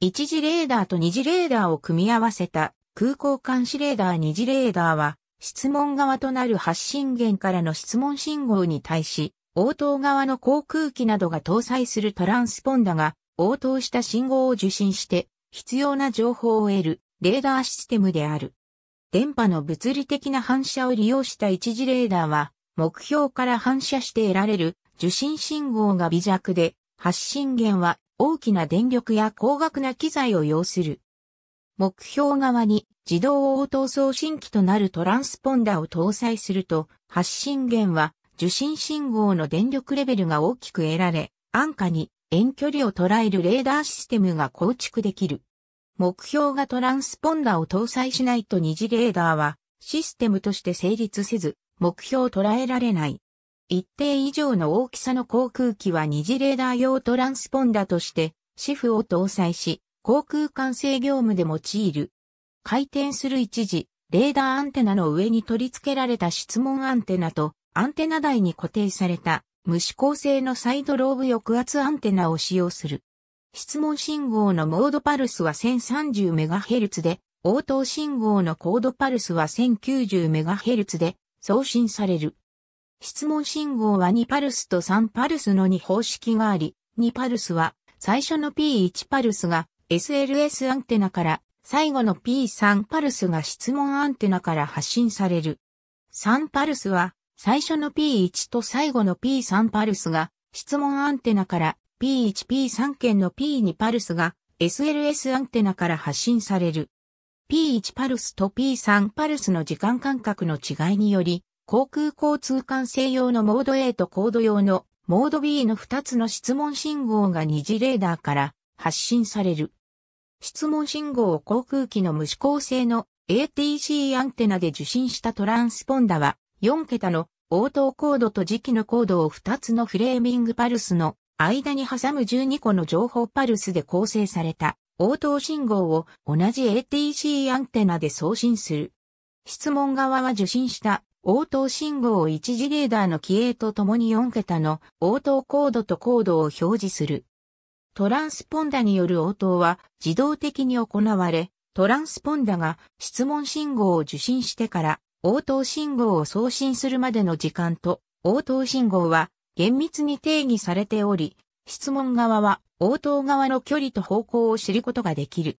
一次レーダーと二次レーダーを組み合わせた空港監視レーダー二次レーダーは質問側となる発信源からの質問信号に対し応答側の航空機などが搭載するトランスポンダが応答した信号を受信して必要な情報を得るレーダーシステムである。電波の物理的な反射を利用した一次レーダーは目標から反射して得られる受信信号が微弱で発信源は大きな電力や高額な機材を要する。目標側に自動応答送信機となるトランスポンダを搭載すると、発信源は受信信号の電力レベルが大きく得られ、安価に遠距離を捉えるレーダーシステムが構築できる。目標がトランスポンダを搭載しないと二次レーダーはシステムとして成立せず、目標を捉えられない。一定以上の大きさの航空機は二次レーダー用トランスポンダとして、シフを搭載し、航空管制業務で用いる。回転する一時、レーダーアンテナの上に取り付けられた質問アンテナと、アンテナ台に固定された、無指向性のサイドローブ抑圧アンテナを使用する。質問信号のモードパルスは 1030MHz で、応答信号のコードパルスは 1090MHz で送信される。質問信号は2パルスと3パルスの2方式があり、2パルスは最初の P1 パルスが SLS アンテナから最後の P3 パルスが質問アンテナから発信される。3パルスは最初の P1 と最後の P3 パルスが質問アンテナから P1、P3 件の P2 パルスが SLS アンテナから発信される。P1 パルスと P3 パルスの時間間隔の違いにより、航空交通管制用のモード A とコード用のモード B の2つの質問信号が二次レーダーから発信される。質問信号を航空機の無指向性の ATC アンテナで受信したトランスポンダは4桁の応答コードと磁気のコードを2つのフレーミングパルスの間に挟む12個の情報パルスで構成された応答信号を同じ ATC アンテナで送信する。質問側は受信した応答信号を一時レーダーの機影とともに4桁の応答コードとコードを表示する。トランスポンダによる応答は自動的に行われ、トランスポンダが質問信号を受信してから応答信号を送信するまでの時間と応答信号は厳密に定義されており、質問側は応答側の距離と方向を知ることができる。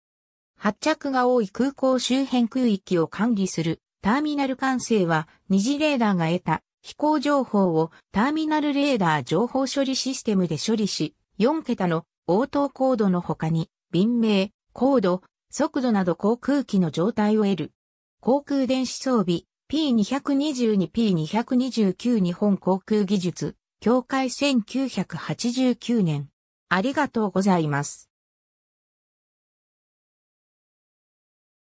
発着が多い空港周辺空域を管理するターミナル管制は二次レーダーが得た飛行情報をターミナルレーダー情報処理システムで処理し、4桁の応答コードの他に、便名、高度、速度など航空機の状態を得る。航空電子装備 P222P229 日本航空技術、協会1989年。ありがとうございます。